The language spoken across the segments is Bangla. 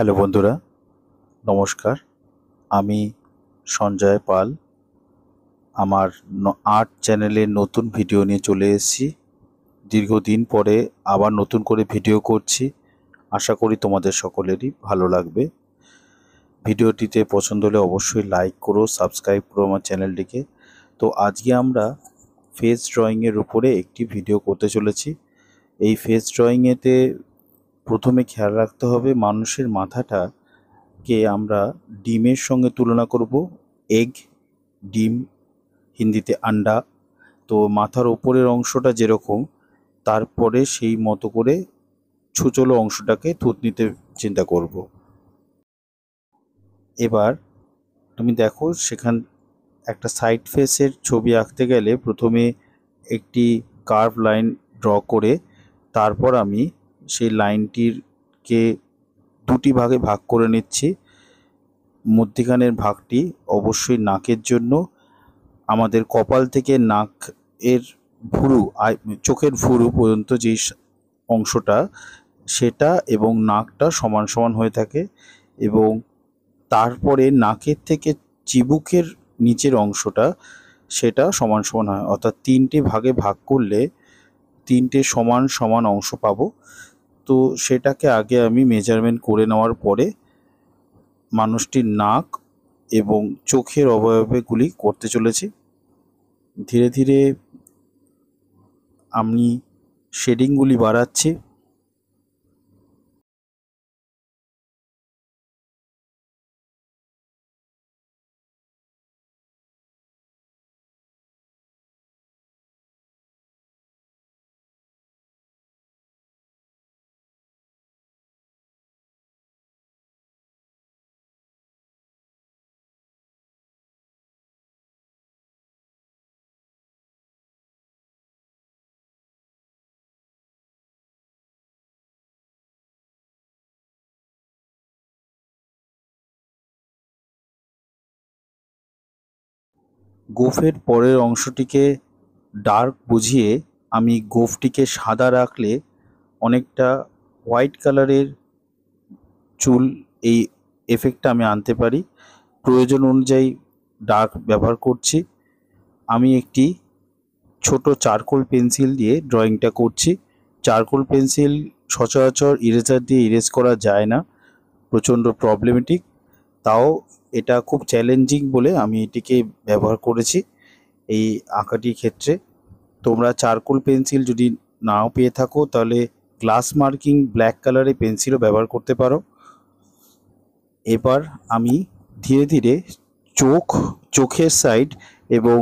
হ্যালো বন্ধুরা নমস্কার আমি সঞ্জয় পাল আমার আর্ট চ্যানেলে নতুন ভিডিও নিয়ে চলে এসেছি দীর্ঘদিন পরে আবার নতুন করে ভিডিও করছি আশা করি তোমাদের সকলেরই ভালো লাগবে ভিডিওটিতে পছন্দ হলে অবশ্যই লাইক করো সাবস্ক্রাইব করো আমার চ্যানেলটিকে তো আজকে আমরা ফেস ড্রয়িংয়ের উপরে একটি ভিডিও করতে চলেছি এই ফেস ড্রয়িংয়েতে প্রথমে খেয়াল রাখতে হবে মানুষের মাথাটাকে আমরা ডিমের সঙ্গে তুলনা করব এগ ডিম হিন্দিতে আন্ডা তো মাথার ওপরের অংশটা যেরকম তারপরে সেই মতো করে ছুচলো অংশটাকে থুতনিতে চিন্তা করব এবার তুমি দেখো সেখান একটা সাইড ফেসের ছবি আঁকতে গেলে প্রথমে একটি কার্ভ লাইন ড্র করে তারপর আমি সেই লাইনটিরকে দুটি ভাগে ভাগ করে নিচ্ছি মধ্যিখানের ভাগটি অবশ্যই নাকের জন্য আমাদের কপাল থেকে নাক এর ভুরু চোখের ভুরু পর্যন্ত যেই অংশটা সেটা এবং নাকটা সমান সমান হয়ে থাকে এবং তারপরে নাকের থেকে চিবুকের নিচের অংশটা সেটা সমান সমান হয় অর্থাৎ তিনটে ভাগে ভাগ করলে তিনটে সমান সমান অংশ পাবো তো সেটাকে আগে আমি মেজারমেন্ট করে নেওয়ার পরে মানুষটির নাক এবং চোখের অবয়বেগুলি করতে চলেছি ধীরে ধীরে আমি শেডিংগুলি বাড়াচ্ছি গোফের পরের অংশটিকে ডার্ক বুঝিয়ে আমি গোফটিকে সাদা রাখলে অনেকটা হোয়াইট কালারের চুল এই এফেক্টটা আমি আনতে পারি প্রয়োজন অনুযায়ী ডার্ক ব্যবহার করছি আমি একটি ছোট চারকোল পেন্সিল দিয়ে ড্রয়িংটা করছি চারকোল পেন্সিল সচরাচর ইরেজার দিয়ে ইরেজ করা যায় না প্রচণ্ড প্রবলেমেটিক তাও এটা খুব চ্যালেঞ্জিং বলে আমি এটিকে ব্যবহার করেছি এই আঁকাটির ক্ষেত্রে তোমরা চারকোল পেন্সিল যদি নাও পেয়ে থাকো তাহলে গ্লাস মার্কিং ব্ল্যাক কালারের পেন্সিলও ব্যবহার করতে পারো এবার আমি ধীরে ধীরে চোখ চোখের সাইড এবং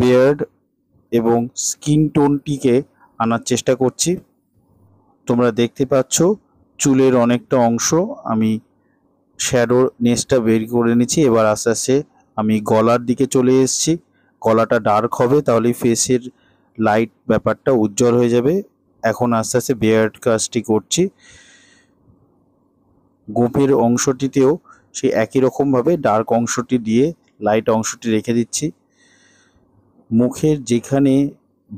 বেয়ার্ড এবং স্কিন টোনটিকে আনার চেষ্টা করছি তোমরা দেখতে পাচ্ছ চুলের অনেকটা অংশ আমি শ্যাডোর নেসটা বের করে নিচ্ছি এবার আস্তে আস্তে আমি গলার দিকে চলে এসেছি গলাটা ডার্ক হবে তাহলে ফেসের লাইট ব্যাপারটা উজ্জ্বল হয়ে যাবে এখন আস্তে আস্তে বিয়ার্ড কাজটি করছি গোপের অংশটিতেও সেই একই রকমভাবে ডার্ক অংশটি দিয়ে লাইট অংশটি রেখে দিচ্ছি মুখের যেখানে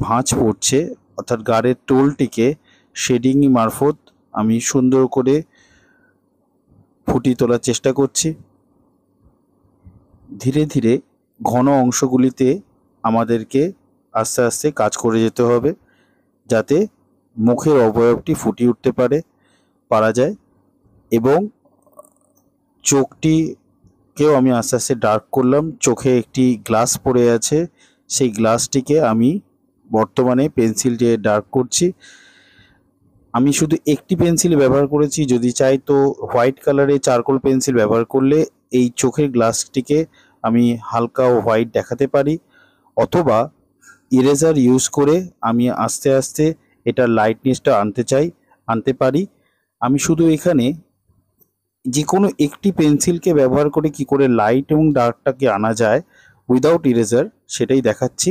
ভাঁজ পড়ছে অর্থাৎ গাড়ের টোলটিকে শেডিং মারফত আমি সুন্দর করে ফুটিয়ে তোলার চেষ্টা করছি ধীরে ধীরে ঘন অংশগুলিতে আমাদেরকে আস্তে আস্তে কাজ করে যেতে হবে যাতে মুখের অবয়বটি ফুটিয়ে উঠতে পারে পারা যায় এবং চোখটিকেও আমি আস্তে আস্তে ডার্ক করলাম চোখে একটি গ্লাস পড়ে আছে সেই গ্লাসটিকে আমি বর্তমানে পেন্সিল দিয়ে ডার্ক করছি আমি শুধু একটি পেন্সিল ব্যবহার করেছি যদি চাই তো হোয়াইট কালারে চারকোল পেন্সিল ব্যবহার করলে এই চোখের গ্লাসটিকে আমি হালকা ও হোয়াইট দেখাতে পারি অথবা ইরেজার ইউজ করে আমি আস্তে আস্তে এটার লাইটনেসটা আনতে চাই আনতে পারি আমি শুধু এখানে যে কোনো একটি পেন্সিলকে ব্যবহার করে কি করে লাইট এবং ডার্কটাকে আনা যায় উইদাউট ইরেজার সেটাই দেখাচ্ছি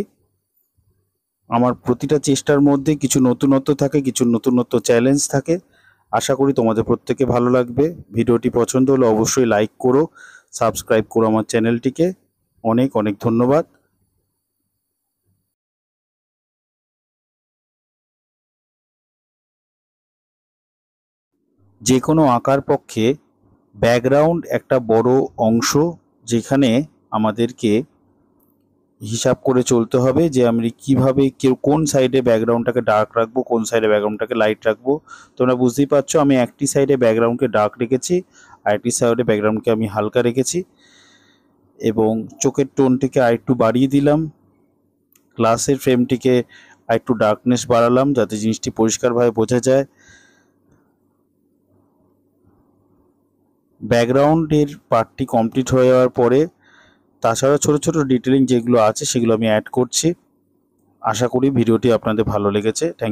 আমার প্রতিটা চেষ্টার মধ্যে কিছু নতুনত্ব থাকে কিছু নতুনত্ব চ্যালেঞ্জ থাকে আশা করি তোমাদের প্রত্যেকে ভালো লাগবে ভিডিওটি পছন্দ হলে অবশ্যই লাইক করো সাবস্ক্রাইব করো আমার চ্যানেলটিকে অনেক অনেক ধন্যবাদ যে কোনো আঁকার পক্ষে ব্যাকগ্রাউন্ড একটা বড় অংশ যেখানে আমাদেরকে হিসাব করে চলতে হবে যে আমি কীভাবে কেউ কোন সাইডে ব্যাকগ্রাউন্ডটাকে ডার্ক রাখবো কোন সাইডে ব্যাকগ্রাউন্ডটাকে লাইট রাখবো তোমরা বুঝতেই পারছো আমি একটি সাইডে ব্যাকগ্রাউন্ডকে ডার্ক রেখেছি আর একটি সাইডে ব্যাকগ্রাউন্ডকে আমি হালকা রেখেছি এবং চোখের টোনটিকে আরেকটু বাড়িয়ে দিলাম গ্লাসের ফ্রেমটিকে আরেকটু ডার্কনেস বাড়ালাম যাতে জিনিসটি পরিষ্কারভাবে বোঝা যায় ব্যাকগ্রাউন্ডের পার্টটি কমপ্লিট হয়ে যাওয়ার পরে তাছাড়া ছোট ছোট ডিটেলিং যেগুলো আছে সেগুলো আমি অ্যাড করছি আশা করি ভিডিওটি আপনাদের ভালো লেগেছে থ্যাংক